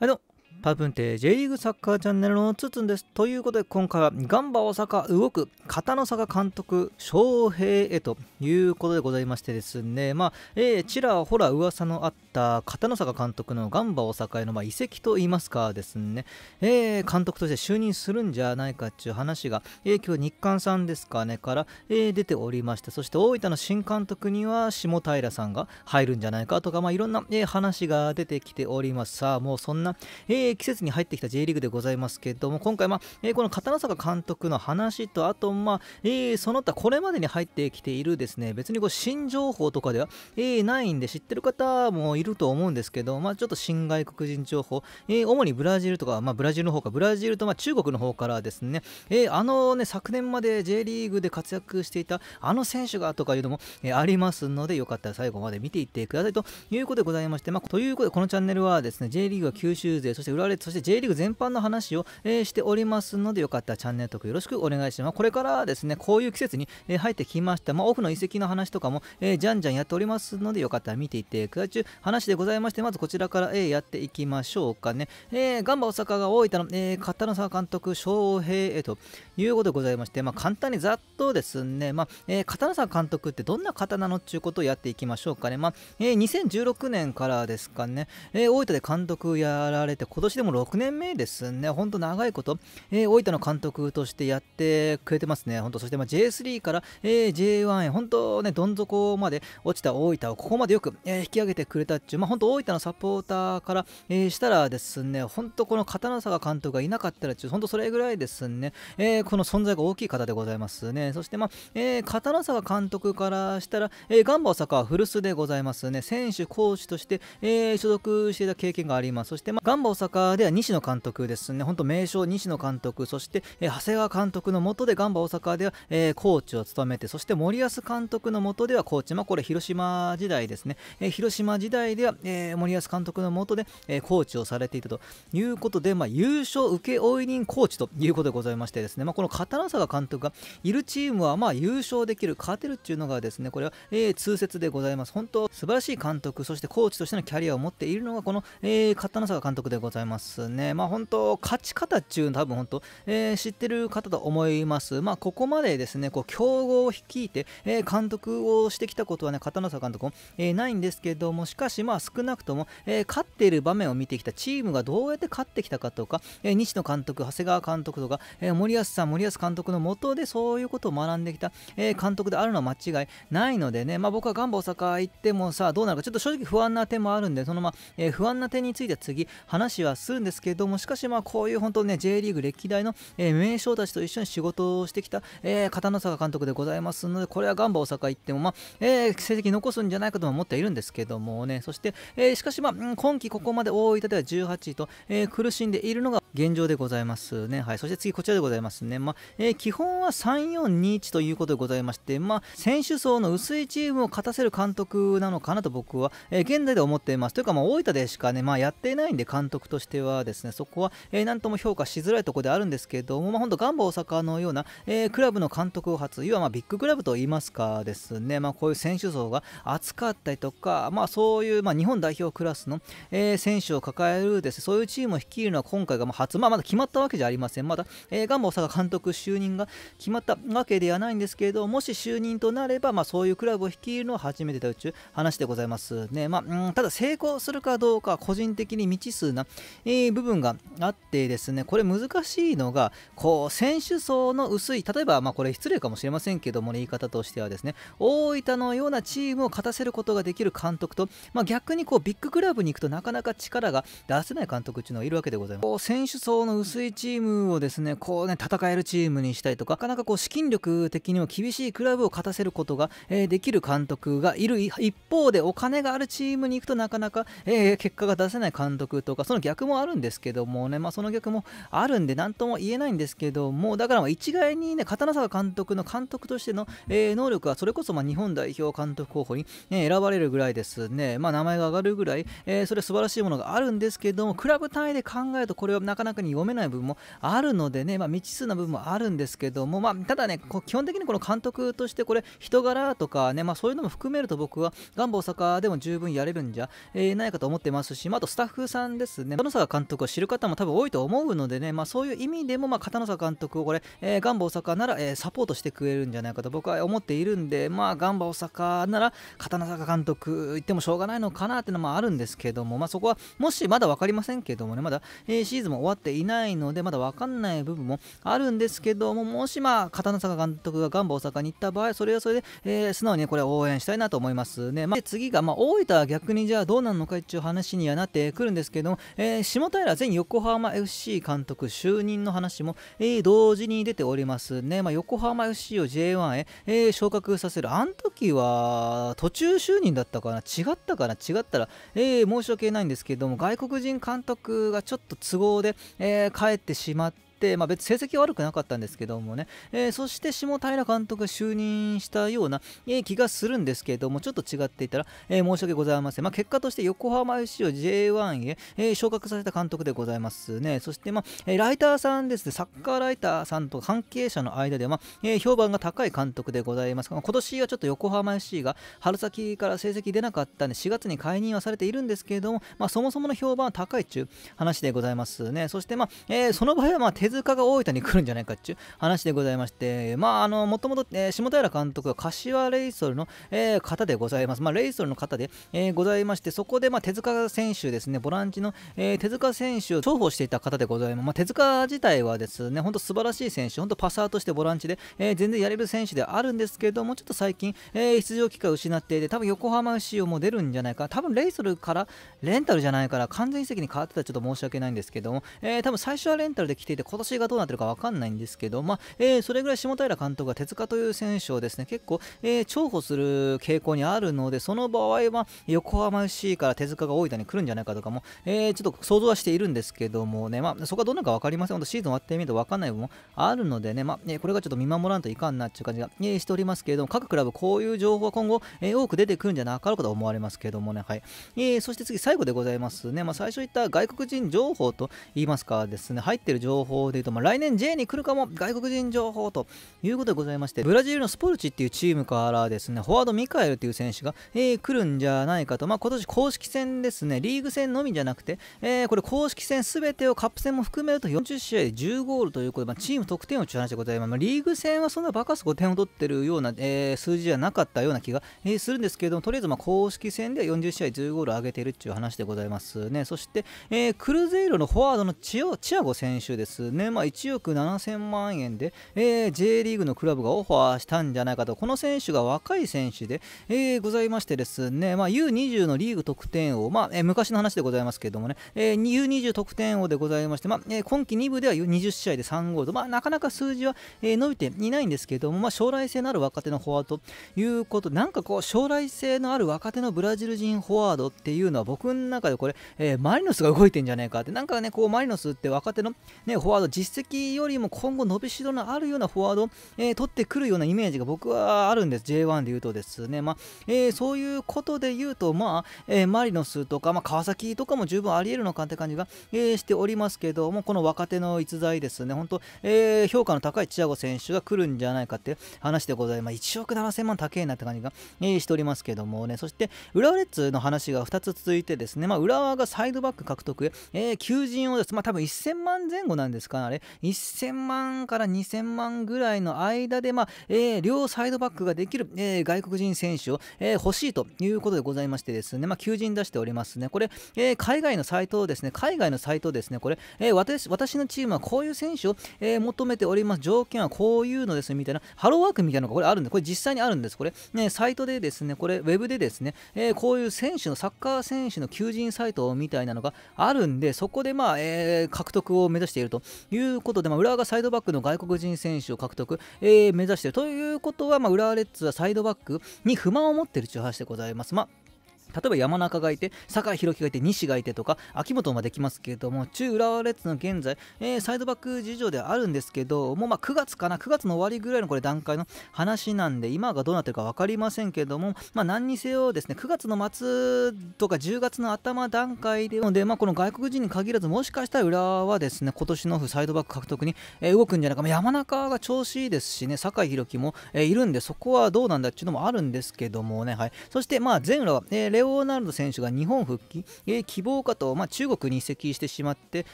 あの、パブンテ J リーグサッカーチャンネルのつつんです。ということで今回はガンバ大阪動く片野坂監督翔平へということでございましてですね、まあ、えー、ちらほら噂のあった片野坂監督のガンバ大阪へのまあ移籍といいますかですね、えー、監督として就任するんじゃないかっていう話が、えー、今日日刊さんですかねから、えー、出ておりまして、そして大分の新監督には下平さんが入るんじゃないかとか、まあ、いろんな、えー、話が出てきております。さあ、もうそんな、えーー、季節に入ってきた J リーグでございますけども今回、まあえー、この片坂監督の話とあと、まあえー、その他これまでに入ってきているですね別にこう新情報とかでは、えー、ないんで知ってる方もいると思うんですけど、まあ、ちょっと新外国人情報、え主にブラジルとか、まあ、ブラジルの方かブラジルと、ま中国の方からですね、えあのね昨年まで J リーグで活躍していたあの選手がとかいうのも、えありますのでよかったら最後まで見ていってくださいということでございまして、まということでこのチャンネルはですね J リーグは九州勢そして浦レッズそして J リーグ全般の話を、えー、しておりますのでよかったらチャンネル登録よろしくお願いしますこれからですねこういう季節に、えー、入ってきました、まあ、オフの移籍の話とかも、えー、じゃんじゃんやっておりますのでよかったら見ていってください話でございましてまずこちらから、えー、やっていきましょうかね、えー、ガンバ大阪が大分の、えー、片野沢監督翔平へということでございまして、まあ、簡単にざっとですね、まあえー、片野沢監督ってどんな方なのっていうことをやっていきましょうかね、まあえー、2016年からですかね、えー、大分で監督やられて今年年でも6年目ですね。ほんと長いこと、えー、大分の監督としてやってくれてますね。ほんと、そしてま J3 から、えー、J1 へ、本当ね、どん底まで落ちた大分をここまでよく、えー、引き上げてくれたっちゅう、まあ、ほんと大分のサポーターから、えしたらですね、ほんとこの刀坂監督がいなかったらっちゅう、ほんとそれぐらいですね、えこの存在が大きい方でございますね。そしてまあ、え片野坂監督からしたら、えガンバ大阪は古巣でございますね。選手、コーチとして、え所属していた経験があります。そしてまあ、ガンバ大阪では西野監督ですね、本当名将西野監督、そして、え長谷川監督のもとでガンバ大阪では、えコーチを務めて、そして森保監督のもとではコーチ、まあ、これ広島時代ですね、え広島時代では、え森保監督のもとで、えコーチをされていたということで、まあ、優勝請負人コーチということでございましてですね、まあ、この片野坂監督がいるチームはま優勝できる、勝てるっていうのがですね、これは、え通説でございます。本当素晴らしい監督、そしてコーチとしてのキャリアを持っているのがこの、え片野坂監督でございます。ますね。まあ本当、勝ち方っていうの多分本当、えー、知ってる方と思います。まあここまでですね、こう強豪を率いて、えー、監督をしてきたことはね、片野坂監督も、えー、ないんですけども、しかしまあ少なくとも、え勝っている場面を見てきたチームがどうやって勝ってきたかとか、え西野監督、長谷川監督とか、え森保さん、森保監督のもとでそういうことを学んできた、え監督であるのは間違いないのでね、まあ僕はガンバ大阪行ってもさ、どうなるかちょっと正直不安な点もあるんで、そのまあ、え不安な点については次、話はするんですけどもしかしまあこういう本当ね J リーグ歴代の、えー、名将たちと一緒に仕事をしてきた、えー、片野坂監督でございますのでこれはガンバ大阪行ってもまあ、えー、成績残すんじゃないかと思っているんですけどもねそして、えー、しかしまあ今季ここまで大分では18位と、えー、苦しんでいるのが現状でございますね。はい。そして次こちらでございますね。まあ、えー、基本は3421ということでございまして、まあ、選手層の薄いチームを勝たせる監督なのかなと僕は、えー、現在で思っています。というか、まあ、大分でしかね、まあ、やっていないんで、監督としてしてはですねそこは、えー、なんとも評価しづらいところであるんですけども、まあ、本当ガンバ大阪のような、えー、クラブの監督を発いわばビッグクラブといいますかですね、まあ、こういう選手層が厚かったりとか、まあ、そういう、まあ、日本代表クラスの、えー、選手を抱えるです、ね、そういうチームを率いるのは今回がまあ初、まあ、まだ決まったわけじゃありませんまだ、えー、ガンバ大阪監督就任が決まったわけではないんですけれどもし就任となれば、まあ、そういうクラブを率いるのは初めてという話でございますね、まあ、うん、ただ成功するかどうか個人的に未知数な、え部分があってですねこれ難しいのがこう選手層の薄い例えばまこれ失礼かもしれませんけども、ね、言い方としてはですね大分のようなチームを勝たせることができる監督と、まあ、逆にこうビッグクラブに行くとなかなか力が出せない監督っていうのがいるわけでございます選手層の薄いチームをですねこうね戦えるチームにしたいとかなかなかこう資金力的にも厳しいクラブを勝たせることが、えー、できる監督がいる一方でお金があるチームに行くとなかなか、えー、結果が出せない監督とかその逆もあるんですけどもね、まあ、その逆もあるんで何とも言えないんですけどもだからま一概にね刀坂監督の監督としての、えー、能力はそれこそま日本代表監督候補に、ね、選ばれるぐらいですね、まあ、名前が上がるぐらい、えー、それ素晴らしいものがあるんですけどもクラブ単位で考えるとこれはなかなかに読めない部分もあるのでね、まあ、未知数な部分もあるんですけども、まあ、ただね基本的にこの監督としてこれ人柄とかね、まあ、そういうのも含めると僕はガン坂大阪でも十分やれるんじゃ、ないかと思ってますし、まあ、あとスタッフさんですね野坂監督を知る方も多分多いと思うのでね、まあ、そういう意味でも、まあ、片野坂監督をこれ、えー、ガンバ大阪なら、えー、サポートしてくれるんじゃないかと僕は思っているんで、まあ、ガンバ大阪なら片野坂監督行ってもしょうがないのかなっていうのもあるんですけども、まあ、そこはもしまだ分かりませんけどもねまだ、えー、シーズンも終わっていないのでまだ分かんない部分もあるんですけどももしまあ片野坂監督がガンバ大阪に行った場合それはそれで、えー、素直に、ね、これ応援したいなと思いますね、まあ、次が、まあ、大分は逆にじゃあどうなるのかっていう話にはなってくるんですけども、えーえー、下平前横浜 FC 監督就任の話も、えー、同時に出ておりますね、まあ、横浜 FC を J1 へ、えー、昇格させる、あの時は途中就任だったかな、違ったかな、違ったら、え申し訳ないんですけども、外国人監督がちょっと都合で、え帰ってしまって、、まあ、別成績は悪くなかったんですけどもね、えー、そして下平監督が就任したような、えー、気がするんですけども、ちょっと違っていたら、えー、申し訳ございません。まあ、結果として横浜 FC を J1 へ、え昇格させた監督でございますね。そして、まあ、えライターさんですね、サッカーライターさんと関係者の間では、まあ、え評判が高い監督でございます。今年はちょっと横浜 FC が春先から成績出なかったんで、4月に解任はされているんですけれども、まあ、そもそもの評判は高いっちゅう話でございますね。そして、まあえその場合は、まあ、手手塚が大分に来るんじゃないかっちゅう話でございまして、まあ、あの、もともと、えー、下平監督は柏レイソルの、えー、方でございます。まあ、レイソルの方で、えー、ございまして、そこで、まあ、手塚選手ですね、ボランチの、えー、手塚選手を重宝していた方でございます。まあ、手塚自体はですね、本当素晴らしい選手、本当パサーとしてボランチで、えー、全然やれる選手であるんですけども、ちょっと最近、えー、出場機会を失っていて、多分横浜 FC をもう出るんじゃないか、多分レイソルからレンタルじゃないから、完全移籍に変わってたらちょっと申し訳ないんですけども、えー、多分最初はレンタルで来ていて、今年がどうなってるか分かんないんですけど、まあえー、それぐらい下平監督が手塚という選手をですね結構、えー、重宝する傾向にあるので、その場合は横浜 FC から手塚が大分に来るんじゃないかとかも、えー、ちょっと想像はしているんですけどもね、まあ、そこはどんなか分かりません。んとシーズン終わってみると分かんない部分もあるのでね、まあ、ね、これがちょっと見守らんといかんなっていう感じが、ね、しておりますけれども、各クラブこういう情報は今後、えー、多く出てくるんじゃなかろうかと思われますけどもね、はい。えー、そして次、最後でございますね。まあ、最初言った外国人情報と言いますかですね、入ってる情報で言うと、まあ、来年 J に来るかも外国人情報ということでございまして、ブラジルのスポルチっていうチームからですね、フォワードミカエルっていう選手が、えー、来るんじゃないかと、まあ、今年公式戦ですね、リーグ戦のみじゃなくて、えー、これ公式戦すべてをカップ戦も含めると40試合で10ゴールということで、まあ、チーム得点をという話でございます。まあ、リーグ戦はそんなバカす5点を取ってるような、えー、数字じゃなかったような気が、えー、するんですけれども、とりあえずま公式戦では40試合10ゴール上げているっていう話でございますね。そして、えー、クルゼイロのフォワードのチアゴ選手ですね。ね、まあ、1億7000万円で、えー、J リーグのクラブがオファーしたんじゃないかと、この選手が若い選手で、えー、ございましてですね、まあ、U20 のリーグ得点王、まあえー、昔の話でございますけれどもね、えー、U20 得点王でございまして、まあえー、今季2部では20試合で3ゴールと、まあ、なかなか数字は、えー、伸びていないんですけれども、まあ、将来性のある若手のフォワードということ、なんかこう、将来性のある若手のブラジル人フォワードっていうのは、僕の中でこれ、えー、マリノスが動いてんじゃねえかって、なんかね、こう、マリノスって若手の、ね、フォワード実績よりも今後伸びしろのあるようなフォワードを、えー、取ってくるようなイメージが僕はあるんです。J1 で言うとですね。まあ、えー、そういうことで言うと、まあ、えー、マリノスとか、まあ、川崎とかも十分あり得るのかって感じが、えしておりますけども、この若手の逸材ですね。本当、え評価の高いチアゴ選手が来るんじゃないかって話でございます。1億7000万高いなって感じが、えしておりますけどもね。そして、浦和レッズの話が2つ続いてですね、まあ、浦和がサイドバック獲得へ、え求人をです、まあ、多分1000万前後なんですかねかなあれ1000万から2000万ぐらいの間で、まあえー、両サイドバックができる、えー、外国人選手を、えー、欲しいということでございましてですね、まあ、求人出しておりますね。これ、え海外のサイトですね、海外のサイトですね、これ、え私私のチームはこういう選手を、え求めております。条件はこういうのですみたいな、ハローワークみたいなのがこれあるんで、これ実際にあるんです。これ、ね、サイトでですね、これ、ウェブでですね、えこういう選手の、サッカー選手の求人サイトみたいなのがあるんで、そこでまあ、え獲得を目指しているということで、まあ、浦和がサイドバックの外国人選手を獲得、えー、目指しているということは、まあ、浦和レッズはサイドバックに不満を持っているという話でございます。まあ例えば山中がいて酒井宏樹がいて西がいてとか秋元まで来ますけれども中浦和レッズの現在、えー、サイドバック事情ではあるんですけどもうま9月かな9月の終わりぐらいのこれ段階の話なんで今がどうなってるか分かりませんけども、まあ、何にせよですね9月の末とか10月の頭段階でで、まあ、この外国人に限らずもしかしたら浦和はですね今年のオフサイドバック獲得に、え動くんじゃないか、まあ、山中が調子いいですしね酒井宏樹も、えいるんでそこはどうなんだっていうのもあるんですけどもねはいそしてまあ全浦えーレオナルド選手が日本復帰、え希望かと、まあ、中国に移籍してしまって、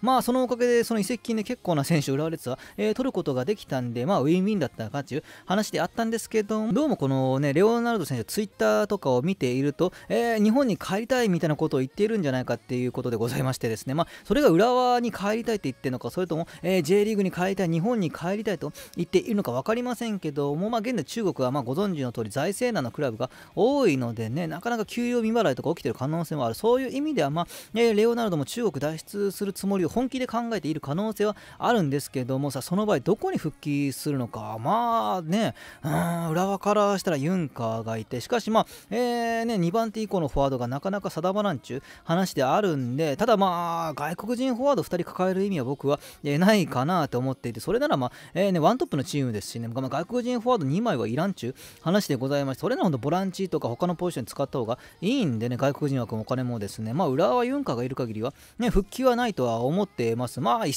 まあ、そのおかげでその移籍金で結構な選手、浦和レッズは、えー、取ることができたんで、まあ、ウィンウィンだったかという話であったんですけどどうもこの、ね、レオナルド選手、ツイッターとかを見ていると、えー、日本に帰りたいみたいなことを言っているんじゃないかっていうことでございましてですね、まあ、それが浦和に帰りたいって言ってるのか、それとも、えー、J リーグに帰りたい、日本に帰りたいと言っているのか分かりませんけども、まあ、現在、中国はまあご存知の通り財政難のクラブが多いのでね、なかなか休養未払いとか起きてる可能性もあるそういう意味では、まあ、レオナルドも中国脱出するつもりを本気で考えている可能性はあるんですけどもさその場合どこに復帰するのかまあねうん浦和からしたらユンカーがいてしかしまあ、えーね、2番手以降のフォワードがなかなか定まらんちゅう話であるんでただまあ外国人フォワード2人抱える意味は僕はないかなと思っていてそれならまあ、えー、ね、ワントップのチームですしね、まあ、外国人フォワード2枚はいらんちゅう話でございましてそれならほんとボランチとか他のポジションに使った方がいいいんでね、外国人枠もお金もですね、まあ、浦和ユンカがいる限りは、ね、復帰はないとは思ってます。まあ、年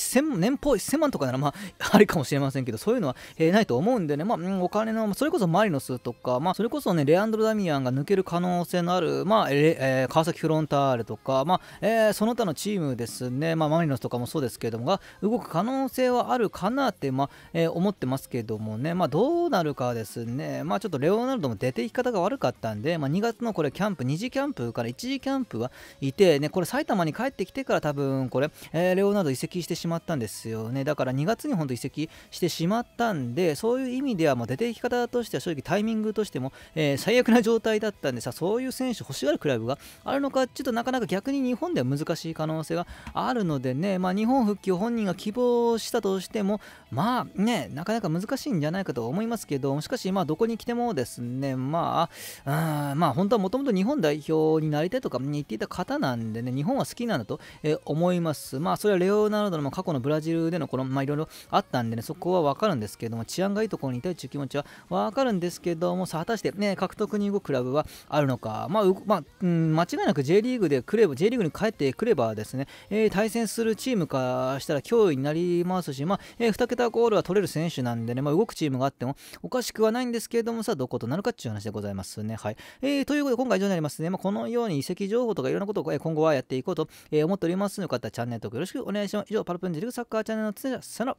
俸1000万とかなら、まあ、ありかもしれませんけど、そういうのは、えー、ないと思うんでね、まあ、お金の、それこそマリノスとか、まあ、それこそね、レアンドロ・ダミアンが抜ける可能性のある、まあ、えー、川崎フロンターレとか、まあ、えー、その他のチームですね、まあ、マリノスとかもそうですけども、が動く可能性はあるかなって、まあ、えー、思ってますけどもね、まあ、どうなるかですね、まあ、ちょっとレオナルドも出ていき方が悪かったんで、まあ、2月のこれ、キャンプ2次次キャンプから一次キャンプはいて、ね、これ埼玉に帰ってきてから多分これ、えー、レオナード移籍してしまったんですよね。だから2月に本当移籍してしまったんで、そういう意味ではもう出て行き方としては正直タイミングとしても、えー、最悪な状態だったんでさ、そういう選手欲しがるクラブがあるのか、ちょっとなかなか逆に日本では難しい可能性があるのでね、まあ、日本復帰を本人が希望したとしても、まあね、なかなか難しいんじゃないかと思いますけど、しかし、まあどこに来てもですね、まあ、んまあ本当はもともと日本代代表になりたいとか言っていた方なんでね、日本は好きなんだと、え思います。まあ、それはレオナルドの過去のブラジルでのこの、まあ、いろいろあったんでね、そこはわかるんですけども、治安がいいところにいたいという気持ちはわかるんですけども、さあ、果たしてね、獲得に動くクラブはあるのか、まあ、まあ、うん、間違いなく J リーグで来れば、J リーグに帰ってくればですね、えー、対戦するチームからしたら脅威になりますし、まあ、えー、2桁ゴールは取れる選手なんでね、まあ、動くチームがあってもおかしくはないんですけれども、さあ、どことなるかっていう話でございますね。はい。えー、ということで、今回以上になりますね。ね、まあ、このように遺跡情報とかいろんなことを今後はやっていこうと思っておりますので、よかったらチャンネル登録よろしくお願いします。以上、パルプンジルサッカーチャンネルのつねさら。